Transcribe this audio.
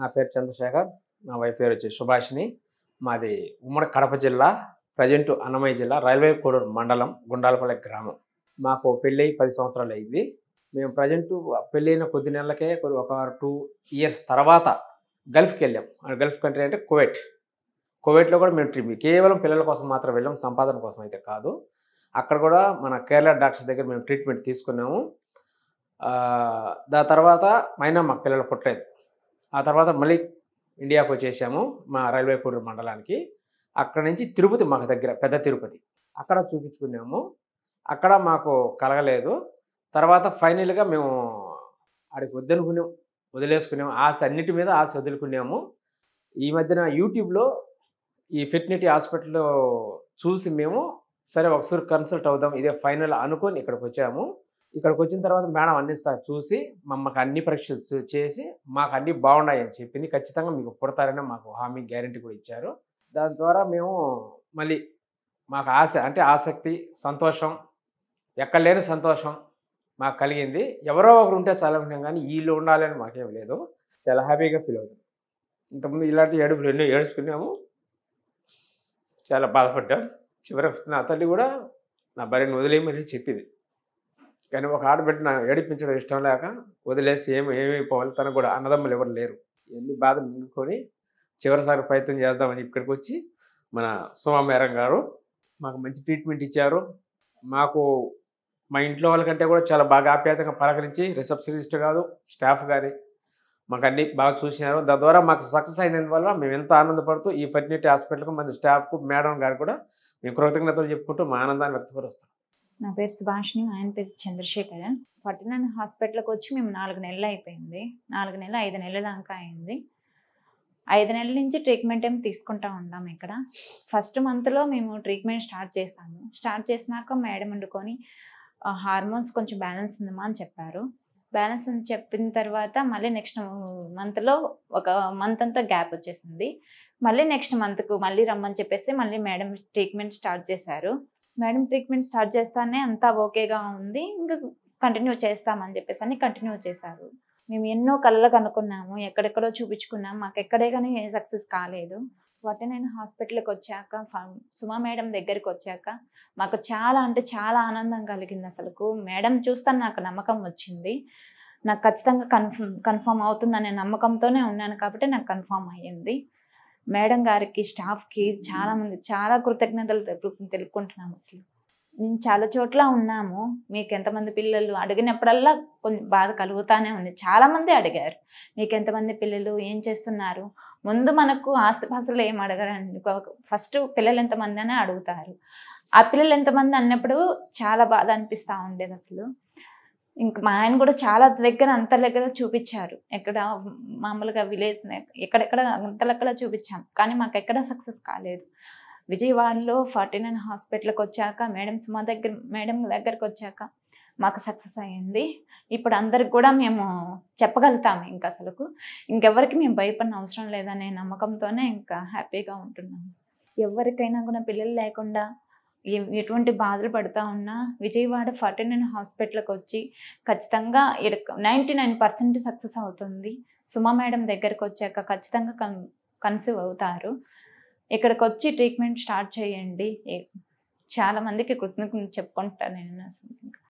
నా పేరు చంద్రశేఖర్ నా వైఫ్ పేరు వచ్చి సుభాషిణి మాది ఉమ్మడి కడప జిల్లా ప్రజెంట్ అన్నమయ్య జిల్లా రైల్వే కోడూరు మండలం గుండాలపల్లె గ్రామం మాకు పెళ్ళి పది సంవత్సరాలు అయింది మేము ప్రజెంట్ పెళ్ళైన కొద్ది నెలలకే ఒక టూ ఇయర్స్ తర్వాత గల్ఫ్కి వెళ్ళాం గల్ఫ్ కంట్రీ అంటే కువైట్ కువైట్లో కూడా మేము ట్రిప్ కేవలం పిల్లల కోసం మాత్రం వెళ్ళాం సంపాదన కోసం అయితే కాదు అక్కడ కూడా మన కేరళ డాక్టర్స్ దగ్గర మేము ట్రీట్మెంట్ తీసుకున్నాము దాని తర్వాత అయినా మాకు పిల్లలు పుట్టలేదు ఆ తర్వాత మళ్ళీ ఇండియాకు వచ్చేసాము మా రైల్వే పూర్ మండలానికి అక్కడ నుంచి తిరుపతి మాకు దగ్గర పెద్ద తిరుపతి అక్కడ చూపించుకున్నాము అక్కడ మాకు కలగలేదు తర్వాత ఫైనల్గా మేము ఆడికి వద్దనుకున్నాం వదిలేసుకున్నాము ఆశ అన్నిటి మీద ఆశ వదులుకున్నాము ఈ మధ్యన యూట్యూబ్లో ఈ ఫిట్నిటీ హాస్పిటల్లో చూసి మేము సరే ఒకసారి కన్సల్ట్ అవుదాం ఇదే ఫైనల్ అనుకొని ఇక్కడికి వచ్చాము ఇక్కడికి వచ్చిన తర్వాత మేడం అన్ని చూసి మమ్మల్ని అన్ని పరీక్షలు చేసి మాకు అన్నీ బాగున్నాయి అని చెప్పింది ఖచ్చితంగా మీకు పుడతారని మాకు హామీ గ్యారంటీ కూడా ఇచ్చారు దాని ద్వారా మేము మళ్ళీ మాకు ఆశ అంటే ఆసక్తి సంతోషం ఎక్కడ లేని సంతోషం మాకు కలిగింది ఎవరో ఒకరు ఉంటే చదవడం కానీ వీళ్ళు ఉండాలని మాకేం లేదు చాలా హ్యాపీగా ఫీల్ అవుతుంది ఇంతకుముందు ఇలాంటి ఏడుపులు ఎన్నో ఏడుచుకున్నాము చాలా బాధపడ్డాం చివరి నా తల్లి కూడా నా భార్యను వదిలేయమని చెప్పింది కానీ ఒక ఆడబిడ్డను ఏడిపించడం ఇష్టం లేక వదిలేసి ఏమి ఏమైపోవాలి తనకు కూడా అన్నదమ్ములు ఎవరు లేరు ఎన్ని బాధలు నిండుకొని చివరిసారి ప్రయత్నం చేద్దామని ఇక్కడికి వచ్చి మన సోమేరం గారు మాకు మంచి ట్రీట్మెంట్ ఇచ్చారు మాకు మా ఇంట్లో వాళ్ళకంటే కూడా చాలా బాగా ఆప్యాయతంగా పలకరించి రిసెప్షనిస్ట్ కాదు స్టాఫ్ కానీ మాకు అన్ని బాగా చూసినారు దాని ద్వారా మాకు సక్సెస్ అయినందు వల్ల మేము ఎంతో ఆనందపడుతూ ఈ ఫర్టిలిటీ హాస్పిటల్కు మన స్టాఫ్కు మేడం గారు కూడా మేము కృతజ్ఞతలు చెప్పుకుంటూ మా ఆనందాన్ని వ్యక్తపరుస్తాం నా పేరు సుభాష్ని ఆయన పేరు చంద్రశేఖరన్ ఫార్టీ నైన్ హాస్పిటల్కి వచ్చి మేము నాలుగు నెలలు అయిపోయింది నాలుగు నెలలు ఐదు నెలల దాకా అయింది ఐదు నెలల నుంచి ట్రీట్మెంట్ ఏమి తీసుకుంటా ఉన్నాం ఇక్కడ ఫస్ట్ మంత్లో మేము ట్రీట్మెంట్ స్టార్ట్ చేసాము స్టార్ట్ చేసినాక మేడం వండుకొని హార్మోన్స్ కొంచెం బ్యాలెన్స్ ఉందమ్మా అని చెప్పారు బ్యాలెన్స్ అని చెప్పిన తర్వాత మళ్ళీ నెక్స్ట్ మంత్లో ఒక మంత్ అంతా గ్యాప్ వచ్చేసింది మళ్ళీ నెక్స్ట్ మంత్కు మళ్ళీ రమ్మని చెప్పేసి మళ్ళీ మేడం ట్రీట్మెంట్ స్టార్ట్ చేశారు మేడం ట్రీట్మెంట్ స్టార్ట్ చేస్తానే అంతా ఓకేగా ఉంది ఇంకా కంటిన్యూ చేస్తామని చెప్పేసి అని కంటిన్యూ చేశారు మేము ఎన్నో కళ్ళకు కనుక్కున్నాము ఎక్కడెక్కడో చూపించుకున్నాము మాకు ఎక్కడే కానీ సక్సెస్ కాలేదు వాటి నేను హాస్పిటల్కి వచ్చాక సుమా మేడం దగ్గరికి వచ్చాక మాకు చాలా అంటే చాలా ఆనందం కలిగింది అసలుకు మేడం చూస్తాను నాకు నమ్మకం వచ్చింది నాకు ఖచ్చితంగా కన్ఫర్మ్ కన్ఫర్మ్ అవుతుందనే నమ్మకంతోనే ఉన్నాను కాబట్టి నాకు కన్ఫర్మ్ అయ్యింది మేడం గారికి స్టాఫ్కి చాలామంది చాలా కృతజ్ఞతలు తెలుపుకుంటున్నాము అసలు మేము చాలా చోట్ల ఉన్నాము మీకు ఎంతమంది పిల్లలు అడిగినప్పుడల్లా కొంచెం బాధ కలుగుతానే ఉంది చాలామంది అడిగారు మీకు ఎంతమంది పిల్లలు ఏం చేస్తున్నారు ముందు మనకు ఆస్తిపాస్తులు ఏం అడగరండి ఫస్ట్ పిల్లలు ఎంతమంది అని అడుగుతారు ఆ పిల్లలు ఎంతమంది అన్నప్పుడు చాలా బాధ అనిపిస్తూ ఉండేది అసలు ఇంక మా ఆయన కూడా చాలా దగ్గర దగ్గర చూపించారు ఎక్కడ మామూలుగా విలేజ్ ఎక్కడెక్కడ అంతలెక్కడ చూపించాం కానీ మాకు ఎక్కడ సక్సెస్ కాలేదు విజయవాడలో ఫార్టీ నైన్ హాస్పిటల్కి వచ్చాక మేడం మా దగ్గర మేడం దగ్గరకు వచ్చాక మాకు సక్సెస్ అయ్యింది ఇప్పుడు అందరికి కూడా మేము చెప్పగలుగుతాము ఇంకా అసలుకు ఇంకెవరికి మేము భయపడిన అవసరం లేదనే నమ్మకంతోనే ఇంకా హ్యాపీగా ఉంటున్నాము ఎవరికైనా కూడా పిల్లలు లేకుండా ఎటువంటి బాధలు పడుతూ ఉన్నా విజయవాడ ఫార్టీ నైన్ హాస్పిటల్కి వచ్చి ఖచ్చితంగా నైంటీ నైన్ పర్సెంట్ సక్సెస్ అవుతుంది సుమా మేడం దగ్గరకు వచ్చాక ఖచ్చితంగా కన్ కన్సీవ్ అవుతారు ఇక్కడికి వచ్చి ట్రీట్మెంట్ స్టార్ట్ చేయండి చాలామందికి కృతజ్ఞతలు చెప్పుకుంటాను నేను